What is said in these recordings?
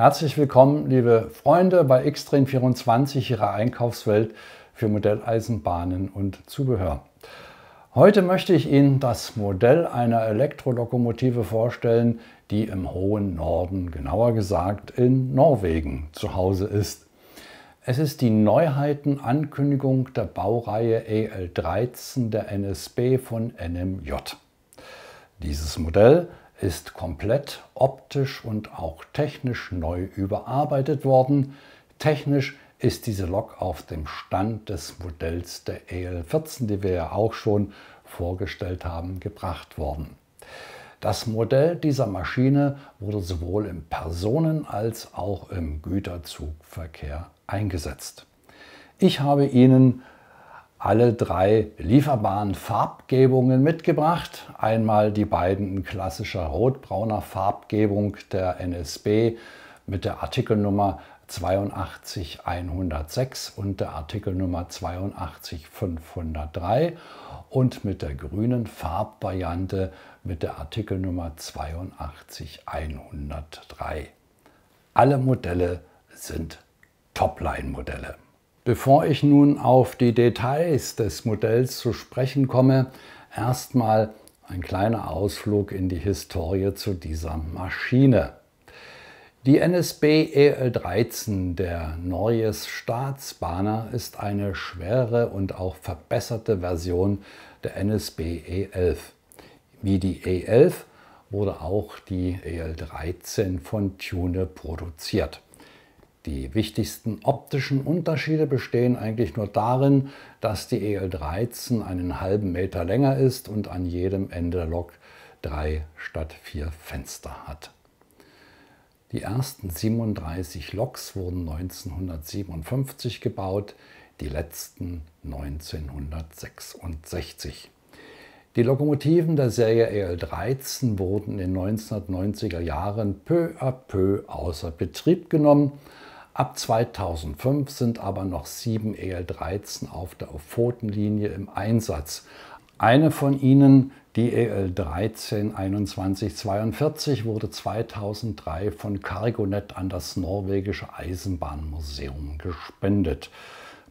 Herzlich willkommen, liebe Freunde, bei Xtrain24, Ihrer Einkaufswelt für Modelleisenbahnen und Zubehör. Heute möchte ich Ihnen das Modell einer Elektrolokomotive vorstellen, die im hohen Norden, genauer gesagt in Norwegen, zu Hause ist. Es ist die Neuheitenankündigung der Baureihe EL13 der NSB von NMJ. Dieses Modell ist komplett optisch und auch technisch neu überarbeitet worden. Technisch ist diese Lok auf dem Stand des Modells der EL14, die wir ja auch schon vorgestellt haben, gebracht worden. Das Modell dieser Maschine wurde sowohl im Personen- als auch im Güterzugverkehr eingesetzt. Ich habe Ihnen alle drei lieferbaren Farbgebungen mitgebracht. Einmal die beiden in klassischer rotbrauner Farbgebung der NSB mit der Artikelnummer 82106 und der Artikelnummer 82503 und mit der grünen Farbvariante mit der Artikelnummer 82103. Alle Modelle sind Topline-Modelle. Bevor ich nun auf die Details des Modells zu sprechen komme, erstmal ein kleiner Ausflug in die Historie zu dieser Maschine. Die NSB EL13 der Neues Staatsbahner ist eine schwerere und auch verbesserte Version der NSB E11. Wie die E11 wurde auch die EL13 von Tune produziert. Die wichtigsten optischen Unterschiede bestehen eigentlich nur darin, dass die EL13 einen halben Meter länger ist und an jedem Ende der Lok drei statt vier Fenster hat. Die ersten 37 Loks wurden 1957 gebaut, die letzten 1966. Die Lokomotiven der Serie EL13 wurden in den 1990er Jahren peu à peu außer Betrieb genommen Ab 2005 sind aber noch sieben EL-13 auf der Ophotenlinie im Einsatz. Eine von ihnen, die EL 13 2142 wurde 2003 von Cargonet an das norwegische Eisenbahnmuseum gespendet.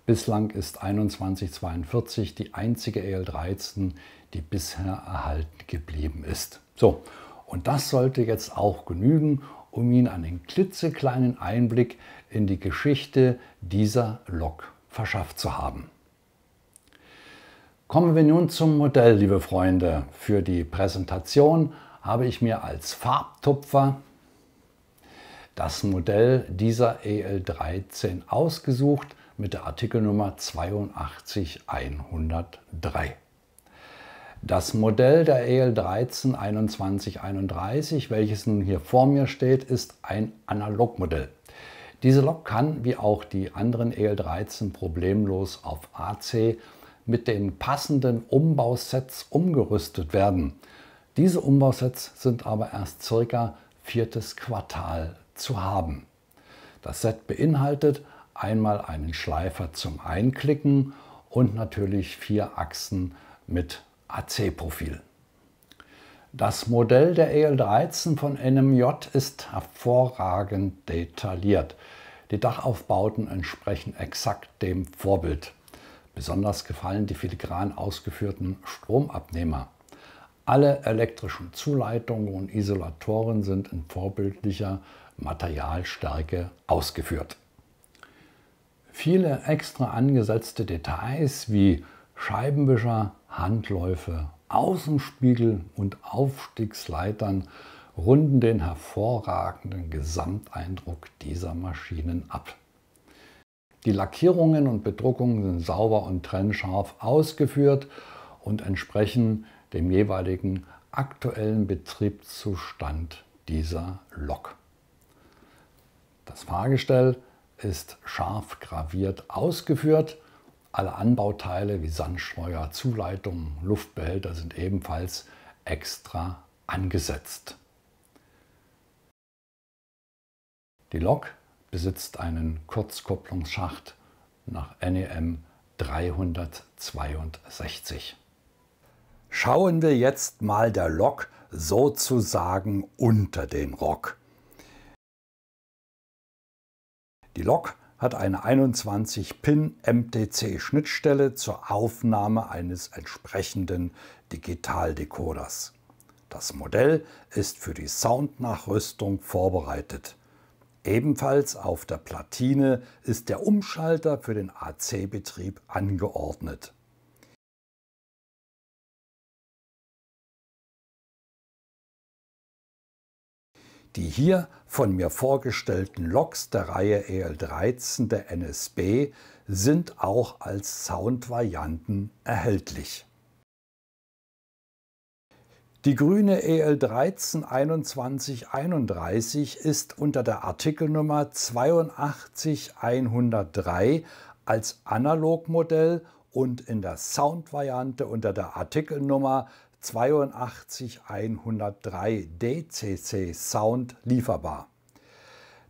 Bislang ist 2142 die einzige EL 13, die bisher erhalten geblieben ist. So, und das sollte jetzt auch genügen um Ihnen einen klitzekleinen Einblick in die Geschichte dieser Lok verschafft zu haben. Kommen wir nun zum Modell, liebe Freunde. Für die Präsentation habe ich mir als Farbtupfer das Modell dieser EL13 ausgesucht mit der Artikelnummer 82103. Das Modell der EL 13 132131, welches nun hier vor mir steht, ist ein Analogmodell. Diese Lok kann, wie auch die anderen EL13, problemlos auf AC mit den passenden Umbausets umgerüstet werden. Diese Umbausets sind aber erst circa viertes Quartal zu haben. Das Set beinhaltet einmal einen Schleifer zum Einklicken und natürlich vier Achsen mit AC-Profil. Das Modell der EL13 von NMJ ist hervorragend detailliert. Die Dachaufbauten entsprechen exakt dem Vorbild. Besonders gefallen die filigran ausgeführten Stromabnehmer. Alle elektrischen Zuleitungen und Isolatoren sind in vorbildlicher Materialstärke ausgeführt. Viele extra angesetzte Details wie Scheibenwischer, Handläufe, Außenspiegel und Aufstiegsleitern runden den hervorragenden Gesamteindruck dieser Maschinen ab. Die Lackierungen und Bedruckungen sind sauber und trennscharf ausgeführt und entsprechen dem jeweiligen aktuellen Betriebszustand dieser Lok. Das Fahrgestell ist scharf graviert ausgeführt alle Anbauteile wie Sandscheuer, Zuleitungen, Luftbehälter sind ebenfalls extra angesetzt. Die Lok besitzt einen Kurzkupplungsschacht nach NEM 362. Schauen wir jetzt mal der Lok sozusagen unter den Rock. Die Lok hat eine 21-Pin MTC-Schnittstelle zur Aufnahme eines entsprechenden Digitaldecoders. Das Modell ist für die Soundnachrüstung vorbereitet. Ebenfalls auf der Platine ist der Umschalter für den AC-Betrieb angeordnet. Die hier von mir vorgestellten Loks der Reihe EL13 der NSB sind auch als Soundvarianten erhältlich. Die grüne EL 132131 ist unter der Artikelnummer 82103 als Analogmodell und in der Soundvariante unter der Artikelnummer 82103 DCC Sound lieferbar.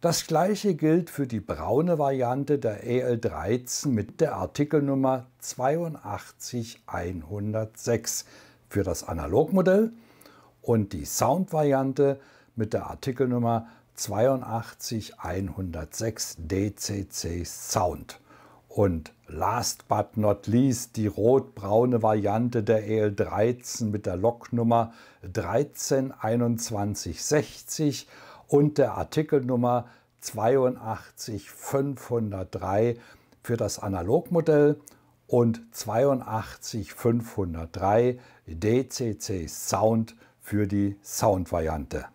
Das gleiche gilt für die braune Variante der EL13 mit der Artikelnummer 82106 für das Analogmodell und die Soundvariante mit der Artikelnummer 82106 DCC Sound und last but not least die rot-braune Variante der EL13 mit der Loknummer 132160 und der Artikelnummer 82503 für das Analogmodell und 82503 DCC Sound für die Soundvariante.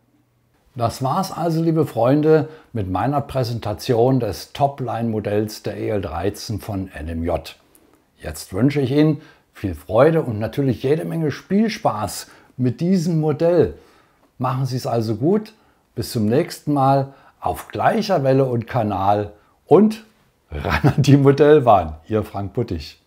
Das war's also, liebe Freunde, mit meiner Präsentation des Topline-Modells der EL13 von NMJ. Jetzt wünsche ich Ihnen viel Freude und natürlich jede Menge Spielspaß mit diesem Modell. Machen Sie es also gut. Bis zum nächsten Mal auf gleicher Welle und Kanal und ran an die Modellbahn. Ihr Frank Buttig.